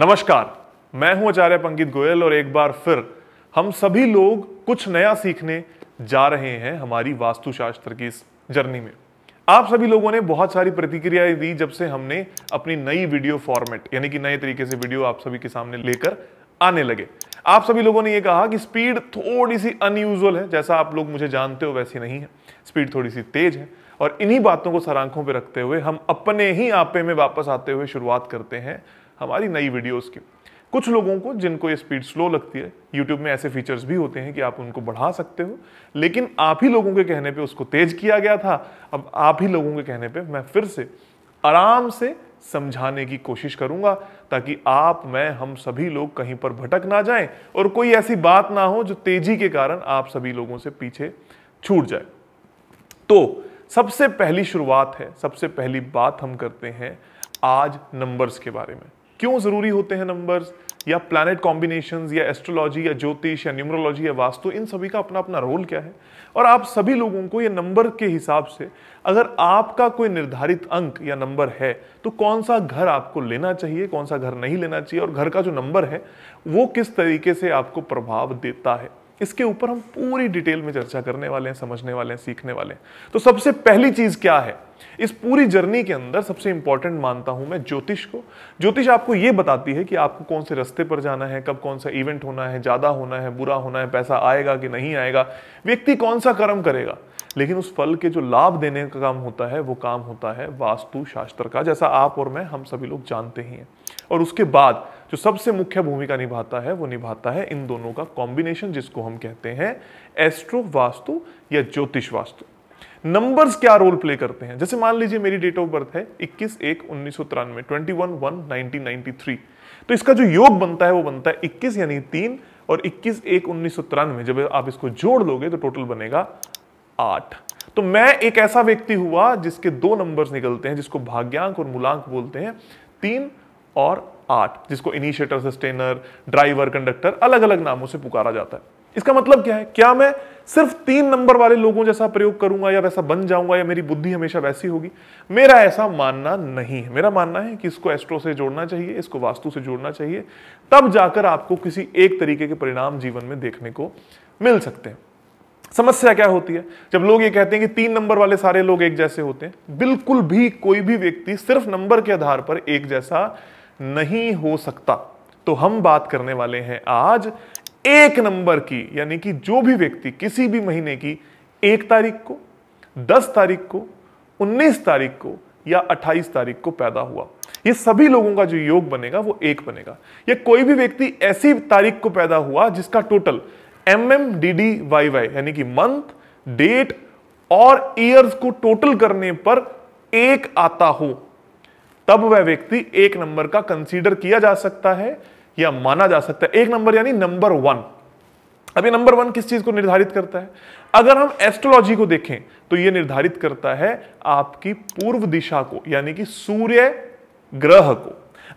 नमस्कार मैं हूं आचार्य पंकित गोयल और एक बार फिर हम सभी लोग कुछ नया सीखने जा रहे हैं हमारी वास्तुशास्त्र की इस जर्नी में आप सभी लोगों ने बहुत सारी प्रतिक्रियाएं दी जब से हमने अपनी नई वीडियो फॉर्मेट यानी कि नए तरीके से वीडियो आप सभी के सामने लेकर आने लगे आप सभी लोगों ने यह कहा कि स्पीड थोड़ी सी अनयूजल है जैसा आप लोग मुझे जानते हो वैसी नहीं है स्पीड थोड़ी सी तेज है और इन्हीं बातों को आंखों पर रखते हुए हम अपने ही आपे में वापस आते हुए शुरुआत करते हैं हमारी नई वीडियोज़ के कुछ लोगों को जिनको ये स्पीड स्लो लगती है यूट्यूब में ऐसे फीचर्स भी होते हैं कि आप उनको बढ़ा सकते हो लेकिन आप ही लोगों के कहने पे उसको तेज किया गया था अब आप ही लोगों के कहने पे मैं फिर से आराम से समझाने की कोशिश करूंगा ताकि आप मैं हम सभी लोग कहीं पर भटक ना जाएं और कोई ऐसी बात ना हो जो तेजी के कारण आप सभी लोगों से पीछे छूट जाए तो सबसे पहली शुरुआत है सबसे पहली बात हम करते हैं आज नंबर्स के बारे में क्यों ज़रूरी होते हैं नंबर्स या प्लानट कॉम्बिनेशन या एस्ट्रोलॉजी या ज्योतिष या न्यूमरोलॉजी या वास्तु इन सभी का अपना अपना रोल क्या है और आप सभी लोगों को ये नंबर के हिसाब से अगर आपका कोई निर्धारित अंक या नंबर है तो कौन सा घर आपको लेना चाहिए कौन सा घर नहीं लेना चाहिए और घर का जो नंबर है वो किस तरीके से आपको प्रभाव देता है इसके ऊपर हम पूरी डिटेल में चर्चा करने वाले हैं समझने वाले हैं सीखने वाले हैं तो सबसे पहली चीज क्या है इस पूरी जर्नी के अंदर सबसे इंपॉर्टेंट मानता हूं मैं ज्योतिष को ज्योतिष आपको यह बताती है कि आपको कौन से रास्ते पर जाना है कब कौन सा इवेंट होना है ज्यादा होना है बुरा होना है पैसा आएगा कि नहीं आएगा व्यक्ति कौन सा कर्म करेगा लेकिन उस फल के जो लाभ देने का काम होता है वो काम होता है वास्तु शास्त्र का जैसा आप और मैं हम सभी लोग जानते ही हैं और उसके बाद जो सबसे मुख्य भूमिका निभाता है वो निभाता है इन दोनों का कॉम्बिनेशन जिसको हम कहते हैं एस्ट्रो वास्तु या ज्योतिष वास्तु नंबर्स क्या रोल प्ले करते हैं जैसे मान लीजिए मेरी डेट ऑफ बर्थ है इक्कीस एक उन्नीस सौ तिरानवे ट्वेंटी वन वन नाइनटीन तो इसका जो योग बनता है वो बनता है इक्कीस यानी तीन और इक्कीस एक उन्नीस सौ तिरानवे जब आप इसको जोड़ लोगे तो टोटल बनेगा आठ तो मैं एक ऐसा व्यक्ति हुआ जिसके दो नंबर्स निकलते हैं जिसको भाग्यांक और मूलांक बोलते हैं तीन और आर्ट जिसको इनिशिएटर सस्टेनर ड्राइवर कंडक्टर अलग अलग नामों से पुकारा जाता है इसका मतलब क्या है क्या मैं सिर्फ तीन नंबर वाले लोगों जैसा प्रयोग करूंगा या वैसा बन जाऊंगा या मेरी बुद्धि हमेशा वैसी होगी मेरा ऐसा मानना नहीं है मेरा मानना है कि इसको एस्ट्रो से जोड़ना चाहिए इसको वास्तु से जोड़ना चाहिए तब जाकर आपको किसी एक तरीके के परिणाम जीवन में देखने को मिल सकते हैं समस्या क्या होती है जब लोग ये कहते हैं कि तीन नंबर वाले सारे लोग एक जैसे होते हैं बिल्कुल भी कोई भी व्यक्ति सिर्फ नंबर के आधार पर एक जैसा नहीं हो सकता तो हम बात करने वाले हैं आज एक नंबर की यानी कि जो भी व्यक्ति किसी भी महीने की एक तारीख को दस तारीख को उन्नीस तारीख को या अट्ठाईस तारीख को पैदा हुआ ये सभी लोगों का जो योग बनेगा वो एक बनेगा ये कोई भी व्यक्ति ऐसी तारीख को पैदा हुआ जिसका total M M D D Y Y यानी कि मंथ डेट और ईयर्स को टोटल करने पर एक आता हो तब वह व्यक्ति एक नंबर का कंसीडर किया जा सकता है या माना जा सकता है एक नंबर यानी नंबर वन अब नंबर वन किस चीज को निर्धारित करता है अगर हम एस्ट्रोलॉजी को देखें तो यह निर्धारित करता है आपकी पूर्व दिशा को यानी कि सूर्य ग्रह को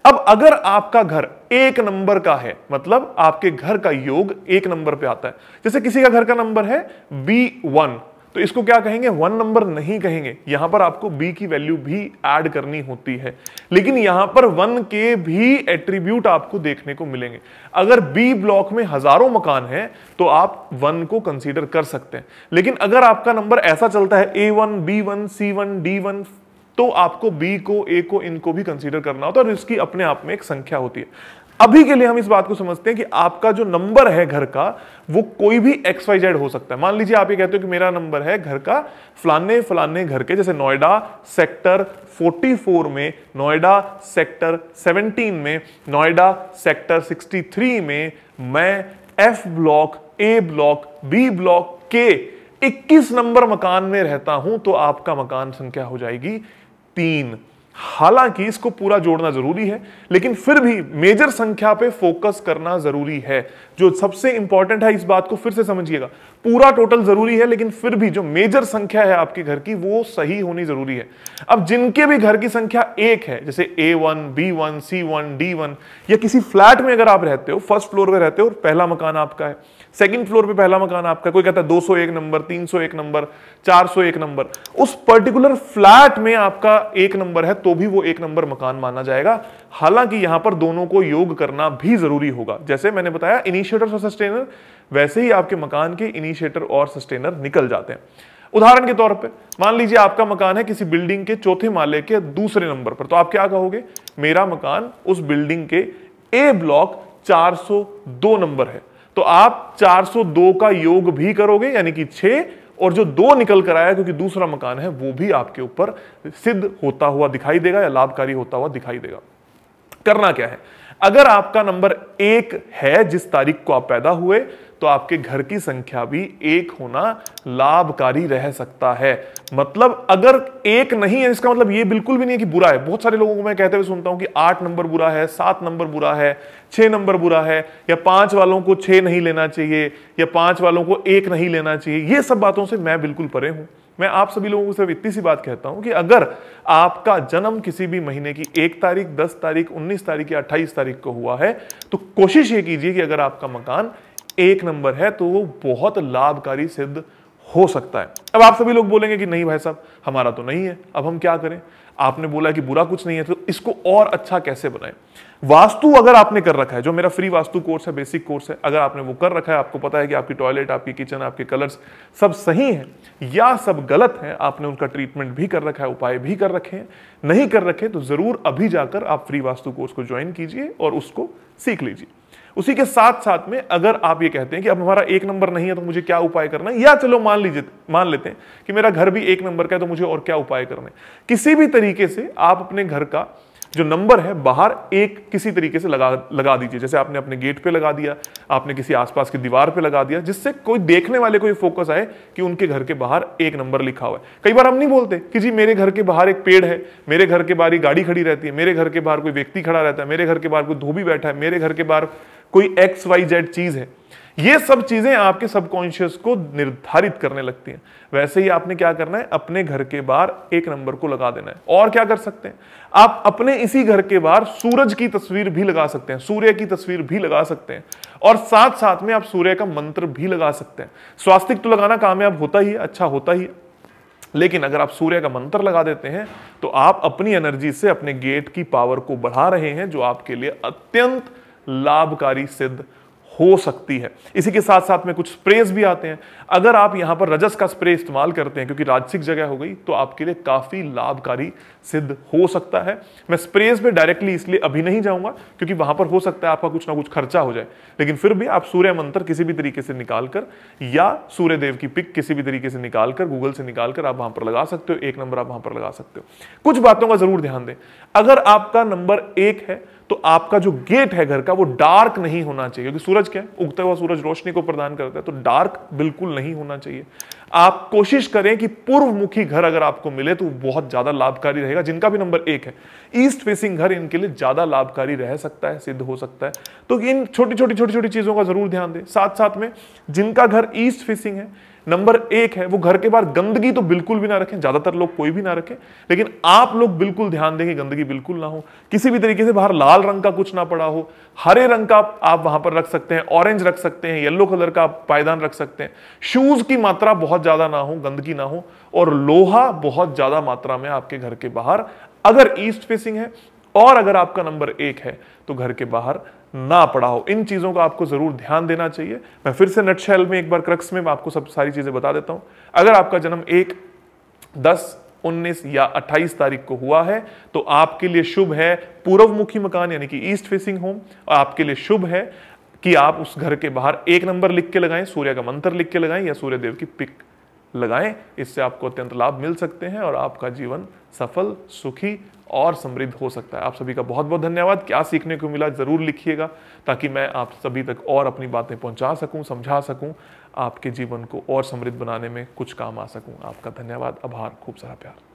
अब अगर आपका घर एक नंबर का है मतलब आपके घर का योग एक नंबर पे आता है जैसे किसी का घर का नंबर है बी वन तो इसको क्या कहेंगे वन नंबर नहीं कहेंगे यहां पर आपको बी की वैल्यू भी ऐड करनी होती है लेकिन यहां पर वन के भी एट्रीब्यूट आपको देखने को मिलेंगे अगर बी ब्लॉक में हजारों मकान हैं तो आप वन को कंसीडर कर सकते हैं लेकिन अगर आपका नंबर ऐसा चलता है A one B one C one D one तो आपको बी को ए को इनको भी कंसीडर करना होता है और इसकी अपने आप में एक संख्या होती है अभी के लिए हम इस बात को समझते हैं कि आपका जो नंबर है घर का वो कोई भी एक्स वाई जेड हो सकता है मान लीजिए आप ये कहते हो कि मेरा नंबर है घर का फलाने फलाने घर के जैसे नोएडा सेक्टर 44 में नोएडा सेक्टर 17 में नोएडा सेक्टर 63 में मैं F block A block B block के 21 नंबर मकान में रहता हूं तो आपका मकान संख्या हो जाएगी तीन हालांकि इसको पूरा जोड़ना जरूरी है लेकिन फिर भी मेजर संख्या पे फोकस करना जरूरी है जो सबसे इंपॉर्टेंट है इस बात को फिर से समझिएगा पूरा टोटल जरूरी है लेकिन फिर भी जो मेजर संख्या है आपके घर की वो सही होनी जरूरी है अब जिनके भी घर की संख्या एक है जैसे A one B one C one D one या किसी फ्लैट में अगर आप रहते हो फर्स्ट फ्लोर पर रहते हो और पहला मकान आपका है सेकेंड फ्लोर पर पहला मकान आपका कोई कहता है एक नंबर एक नंबर एक नंबर उस पर्टिकुलर फ्लैट में आपका एक नंबर है तो भी वो एक नंबर मकान माना जाएगा हालांकि यहां पर दोनों को योग करना भी जरूरी होगा जैसे मैंने बताया इनिशिएटर और सस्टेनर वैसे ही आपके मकान के इनिशिएटर और सस्टेनर निकल जाते हैं उदाहरण के तौर पे मान लीजिए आपका मकान है किसी बिल्डिंग के चौथे माले के दूसरे नंबर पर तो आप क्या कहोगे मेरा मकान उस बिल्डिंग के ए ब्लॉक चार नंबर है तो आप 402 का योग भी करोगे यानी कि और जो दो निकल कर आया क्योंकि दूसरा मकान है वो भी आपके ऊपर सिद्ध होता हुआ दिखाई देगा या लाभकारी होता हुआ दिखाई देगा करना क्या है अगर आपका नंबर एक है जिस तारीख को आप पैदा हुए तो आपके घर की संख्या भी एक होना लाभकारी रह सकता है मतलब अगर एक नहीं है इसका मतलब ये बिल्कुल भी नहीं है कि बुरा है बहुत सारे लोगों को मैं कहते हुए सुनता हूं कि आठ नंबर बुरा है सात नंबर बुरा है छह नंबर बुरा है या पांच वालों को छह नहीं लेना चाहिए या पांच वालों को एक नहीं लेना चाहिए ये सब बातों से मैं बिल्कुल परे हूं मैं आप सभी लोगों को सिर्फ इतनी सी बात कहता हूं कि अगर आपका जन्म किसी भी महीने की एक तारीख दस तारीख उन्नीस तारीख या अट्ठाईस तारीख को हुआ है तो कोशिश ये कीजिए कि अगर आपका मकान एक नंबर है तो वो बहुत लाभकारी सिद्ध हो सकता है अब आप सभी लोग बोलेंगे कि नहीं भाई साहब हमारा तो नहीं है अब हम क्या करें आपने बोला कि बुरा कुछ नहीं है तो इसको और अच्छा कैसे बनाए वास्तु अगर आपने कर रखा है जो मेरा फ्री वास्तु कोर्स है बेसिक कोर्स है अगर आपने वो कर रखा है आपको पता है कि आपकी टॉयलेट आपकी किचन आपके कलर्स सब सही हैं या सब गलत हैं आपने उनका ट्रीटमेंट भी कर रखा है उपाय भी कर रखे हैं नहीं कर रखे तो ज़रूर अभी जाकर आप फ्री वास्तु कोर्स को ज्वाइन कीजिए और उसको सीख लीजिए उसी के साथ साथ में अगर आप ये कहते हैं कि अब हमारा एक नंबर नहीं है तो मुझे क्या उपाय करना है या चलो मान लीजिए मान लेते हैं कि मेरा घर भी एक नंबर का है तो मुझे और क्या उपाय करना है किसी भी तरीके से आप अपने घर का जो नंबर है बाहर एक किसी तरीके से लगा लगा दीजिए जैसे आपने अपने गेट पे लगा दिया आपने किसी आसपास की दीवार पे लगा दिया जिससे कोई देखने वाले को ये फोकस आए कि उनके घर के बाहर एक नंबर लिखा हुआ है कई बार हम नहीं बोलते कि जी मेरे घर के बाहर एक पेड़ है मेरे घर के बाहर ही गाड़ी खड़ी रहती है मेरे घर के बाहर कोई व्यक्ति खड़ा रहता है मेरे घर के बाहर कोई धोबी बैठा है मेरे घर के बाहर कोई एक्स वाई जेड चीज है ये सब चीज़ें आपके सबकॉन्शियस को निर्धारित करने लगती हैं वैसे ही आपने क्या करना है अपने घर के बाहर एक नंबर को लगा देना है और क्या कर सकते हैं आप अपने इसी घर के बाहर सूरज की तस्वीर भी लगा सकते हैं सूर्य की तस्वीर भी लगा सकते हैं और साथ साथ में आप सूर्य का मंत्र भी लगा सकते हैं स्वास्तिक तो लगाना कामयाब होता ही है अच्छा होता ही है लेकिन अगर आप सूर्य का मंत्र लगा देते हैं तो आप अपनी एनर्जी से अपने गेट की पावर को बढ़ा रहे हैं जो आपके लिए अत्यंत लाभकारी सिद्ध हो सकती है इसी के साथ साथ में कुछ स्प्रेज भी आते हैं अगर आप यहां पर रजस का स्प्रे इस्तेमाल करते हैं क्योंकि राजसिक जगह हो गई तो आपके लिए काफ़ी लाभकारी सिद्ध हो सकता है मैं स्प्रेज में डायरेक्टली इसलिए अभी नहीं जाऊंगा क्योंकि वहां पर हो सकता है आपका कुछ ना कुछ खर्चा हो जाए लेकिन फिर भी आप सूर्य मंत्र किसी भी तरीके से निकालकर या सूर्य देव की पिक किसी भी तरीके से निकालकर गूगल से निकालकर आप वहां पर लगा सकते हो एक नंबर आप वहां पर लगा सकते हो कुछ बातों का ज़रूर ध्यान दें अगर आपका नंबर एक है तो आपका जो गेट है घर का वो डार्क नहीं होना चाहिए क्योंकि सूरज क्या है उगता हुआ सूरज रोशनी को प्रदान करता है तो डार्क बिल्कुल नहीं होना चाहिए आप कोशिश करें कि पूर्व मुखी घर अगर आपको मिले तो बहुत ज्यादा लाभकारी रहेगा जिनका भी नंबर एक है ईस्ट फेसिंग घर इनके लिए ज्यादा लाभकारी रह सकता है सिद्ध हो सकता है तो इन छोटी छोटी छोटी छोटी चीजों का जरूर ध्यान दें साथ साथ में जिनका घर ईस्ट फेसिंग है नंबर एक है वो घर के बाहर गंदगी तो बिल्कुल भी ना रखें ज्यादातर लोग कोई भी ना रखें लेकिन आप लोग बिल्कुल ध्यान देंगे गंदगी बिल्कुल ना हो किसी भी तरीके से बाहर लाल रंग का कुछ ना पड़ा हो हरे रंग का आप वहां पर रख सकते हैं ऑरेंज रख सकते हैं येलो कलर का आप पायदान रख सकते हैं शूज की मात्रा बहुत ज्यादा ना हो गंदगी ना हो और लोहा बहुत ज्यादा मात्रा में आपके घर के बाहर अगर ईस्ट फेसिंग है और अगर आपका नंबर एक है तो घर के बाहर ना पड़ा हो इन चीज़ों का आपको ज़रूर ध्यान देना चाहिए मैं फिर से नटशैल में एक बार क्रक्स में आपको सब सारी चीज़ें बता देता हूं अगर आपका जन्म एक दस उन्नीस या अट्ठाईस तारीख को हुआ है तो आपके लिए शुभ है पूर्व मुखी मकान यानी कि ईस्ट फेसिंग होम और आपके लिए शुभ है कि आप उस घर के बाहर एक नंबर लिख के लगाएं सूर्य का मंत्र लिख के लगाएं या सूर्यदेव की पिक लगाएं इससे आपको अत्यंत लाभ मिल सकते हैं और आपका जीवन सफल सुखी और समृद्ध हो सकता है आप सभी का बहुत बहुत धन्यवाद क्या सीखने को मिला ज़रूर लिखिएगा ताकि मैं आप सभी तक और अपनी बातें पहुंचा सकूं समझा सकूं आपके जीवन को और समृद्ध बनाने में कुछ काम आ सकूं आपका धन्यवाद आभार खूब सारा प्यार